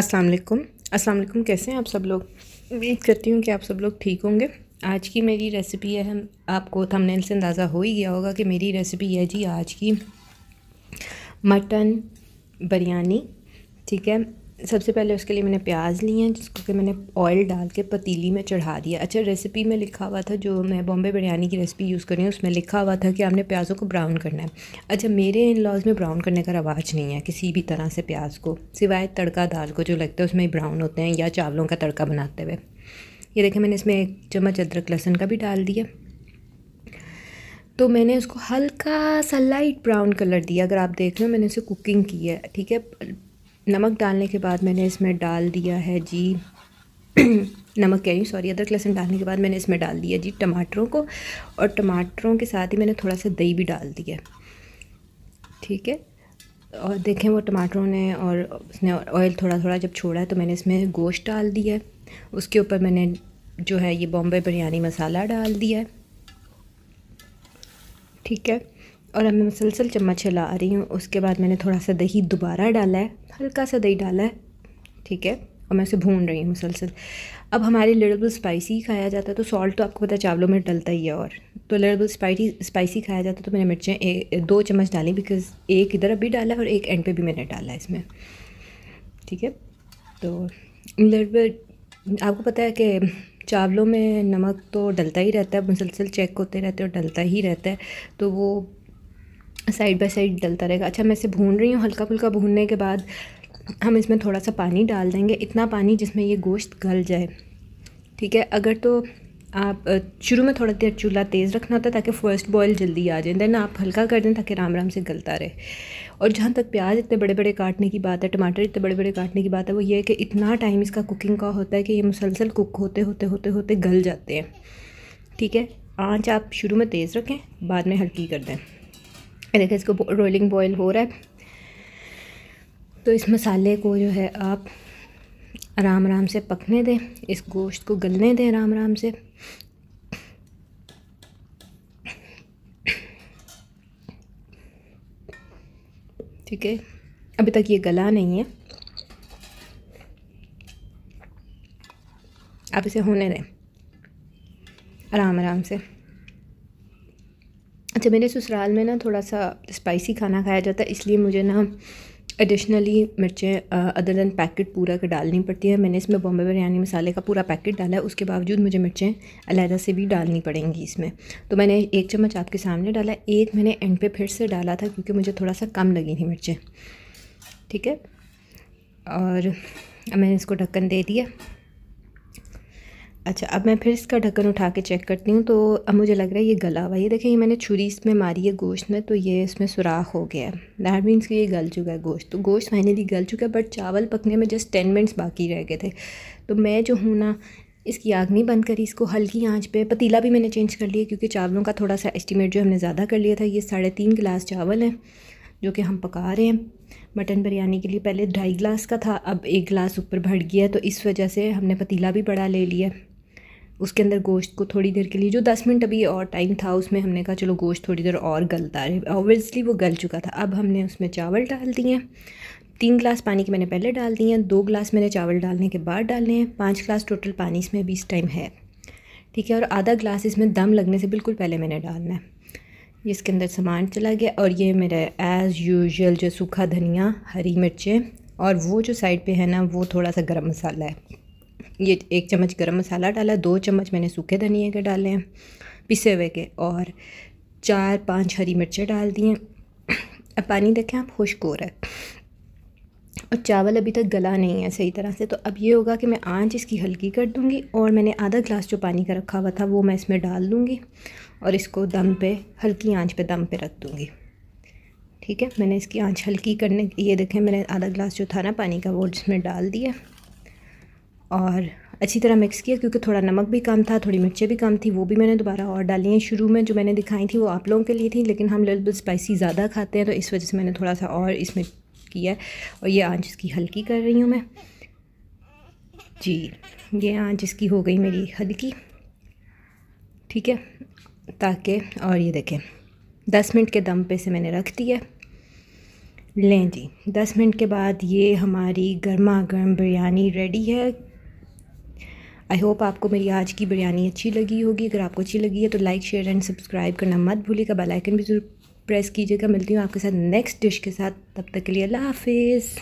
अस्सलाम वालेकुम अस्सलाम वालेकुम कैसे हैं आप सब लोग उम्मीद करती हूँ कि आप सब लोग ठीक होंगे आज की मेरी रेसिपी है हम आपको थंबनेल से अंदाज़ा हो ही गया होगा कि मेरी रेसिपी है जी आज की मटन बिरयानी ठीक है सबसे पहले उसके लिए मैंने प्याज लिए हैं जिसको कि मैंने ऑयल डाल के पतीली में चढ़ा दिया अच्छा रेसिपी में लिखा हुआ था जो मैं बॉम्बे बिरयानी की रेसिपी यूज़ कर रही हूँ उसमें लिखा हुआ था कि आपने प्याज़ों को ब्राउन करना है अच्छा मेरे इन लॉज में ब्राउन करने का रवाज नहीं है किसी भी तरह से प्याज को सिवाय तड़का दाल को जो लगता है उसमें ब्राउन होते हैं या चावलों का तड़का बनाते हुए ये देखें मैंने इसमें एक चम्मच अदरक लहसुन का भी डाल दिया तो मैंने उसको हल्का सा लाइट ब्राउन कलर दिया अगर आप देख रहे हो मैंने उसे कुकिंग की है ठीक है नमक डालने के बाद मैंने इसमें डाल दिया है जी नमक कह रही सॉरी अदरक लहसुन डालने के बाद मैंने इसमें डाल दिया जी टमाटरों को और टमाटरों के साथ ही मैंने थोड़ा सा दही भी डाल दिया ठीक है और देखें वो टमाटरों ने और उसने ऑयल थोड़ा थोड़ा जब छोड़ा है तो मैंने इसमें गोश्त डाल दिया है उसके ऊपर मैंने जो है ये बॉम्बे बिरयानी मसाला डाल दिया ठीक है और अब मैं मुसलसल चम्मच हिला रही हूँ उसके बाद मैंने थोड़ा सा दही दोबारा डाला है हल्का सा दही डाला है ठीक है और मैं उसे भून रही हूँ मुसलसल अब हमारे लिटल स्पाइसी खाया जाता है तो सॉल्ट तो आपको पता है चावलों में डलता ही है और तो लिटल स्पाइसी स्पाइसी खाया जाता है तो मैंने मिर्चें दो चम्मच डाली बिकॉज एक इधर अभी डाला और एक एंड पे भी मैंने डाला इसमें ठीक है तो लिटल आपको पता है कि चावलों में नमक तो डलता ही रहता है मुसलसल चेक होते रहते हैं और डलता ही रहता है तो वो साइड बाय साइड डलता रहेगा अच्छा मैं इसे भून रही हूँ हल्का फुल्का भूनने के बाद हम इसमें थोड़ा सा पानी डाल देंगे इतना पानी जिसमें ये गोश्त गल जाए ठीक है अगर तो आप शुरू में थोड़ा देर चूल्हा तेज़ रखना होता है ताकि फ़र्स्ट बॉयल जल्दी आ जाए देन आप हल्का कर दें ताकि राम राम से गलता रहे और जहाँ तक प्याज इतने बड़े बड़े काटने की बात है टमाटर इतने बड़े बड़े काटने की बात है वो ये है कि इतना टाइम इसका कुकिंग का होता है कि ये मुसलसल कुक होते होते होते होते गल जाते हैं ठीक है आँच आप शुरू में तेज़ रखें बाद में हल्की कर दें देखिए तो इसको रोलिंग बॉयल हो रहा है तो इस मसाले को जो है आप आराम आराम से पकने दें इस गोश्त को गलने दें आराम आराम से ठीक है अभी तक ये गला नहीं है आप इसे होने दें आराम आराम से अच्छा मेरे ससुराल में ना थोड़ा सा स्पाइसी खाना खाया जाता है इसलिए मुझे ना एडिशनली मिर्चें अदर दैन पैकेट पूरा के डालनी पड़ती है मैंने इसमें बॉम्बे बिरयानी मसाले का पूरा पैकेट डाला है उसके बावजूद मुझे मिर्चें अलहदा से भी डालनी पड़ेंगी इसमें तो मैंने एक चम्मच आपके सामने डाला एक मैंने एंड पे फिर से डाला था क्योंकि मुझे थोड़ा सा कम लगी थी मिर्चें ठीक है और मैंने इसको ढक्कन दे दिया अच्छा अब मैं फिर इसका ढक्कन उठा के चेक करती हूँ तो अब मुझे लग रहा है ये गला हुआ ये देखिए ये मैंने छुरी इसमें मारी है गोश्त में तो ये इसमें सुराख हो गया है दैट मीन्स कि ये गल चुका है गोश्त तो गोश्त फाइनली गल चुका है बट चावल पकने में जस्ट टेन मिनट्स बाकी रह गए थे तो मैं जो हूँ ना इसकी आग नहीं बंद करी इसको हल्की आँच पर पतीला भी मैंने चेंज कर लिया क्योंकि चावलों का थोड़ा सा एस्टिमेट जो हमने ज़्यादा कर लिया था ये साढ़े तीन गिलास चावल हैं जो कि हम पका रहे हैं मटन बिरयानी के लिए पहले ढाई गिलास का था अब एक गिलास ऊपर भर गया तो इस वजह से हमने पतीला भी बड़ा ले लिया उसके अंदर गोश्त को थोड़ी देर के लिए जो दस मिनट अभी और टाइम था उसमें हमने कहा चलो गोश्त थोड़ी देर और गलता रहे ऑब्वियसली वो गल चुका था अब हमने उसमें चावल डाल दिए तीन गिलास पानी के मैंने पहले डाल दिए दो गिलास मैंने चावल डालने के बाद डालने हैं पाँच गिलास टोटल पानी इसमें अभी इस टाइम है ठीक है और आधा गिलास इसमें दम लगने से बिल्कुल पहले मैंने डालना है इसके अंदर सामान चला गया और ये मेरा एज़ यूजल जो सूखा धनिया हरी मिर्चें और वो जो साइड पे है ना वो थोड़ा सा गरम मसाला है ये एक चम्मच गरम मसाला डाला दो चम्मच मैंने सूखे धनिए के डाले हैं पिसे हुए के और चार पांच हरी मिर्चें डाल दिए अब पानी देखें आप खुश्क हो रहा है और चावल अभी तक गला नहीं है सही तरह से तो अब ये होगा कि मैं आंच इसकी हल्की कर दूँगी और मैंने आधा ग्लास जो पानी का रखा हुआ था वो मैं इसमें डाल दूँगी और इसको दम पे हल्की आंच पे दम पे रख दूँगी ठीक है मैंने इसकी आंच हल्की करने ये देखें मैंने आधा गिलास जो था ना पानी का वो इसमें डाल दिया और अच्छी तरह मिक्स किया क्योंकि थोड़ा नमक भी कम था थोड़ी मिर्चें भी कम थी वो भी मैंने दोबारा और डाली हैं शुरू में जो मैंने दिखाई थी वो आप लोगों के लिए थी लेकिन हम लिटिल बिल स्पाइसी ज़्यादा खाते हैं तो इस वजह से मैंने थोड़ा सा और इसमें किया और ये आँच इसकी हल्की कर रही हूँ मैं जी ये आँच इसकी हो गई मेरी हल्की ठीक है ताकि और ये देखें दस मिनट के दम पे से मैंने रख दिया लें जी दस मिनट के बाद ये हमारी गर्मा गर्म बिरयानी रेडी है आई होप आपको मेरी आज की बिरयानी अच्छी लगी होगी अगर आपको अच्छी लगी है तो लाइक शेयर एंड सब्सक्राइब करना मत भूलिएगा बेल आइकन भी ज़रूर प्रेस कीजिएगा मिलती हूँ आपके साथ नेक्स्ट डिश के साथ तब तक के लिए अल्लाह हाफिज़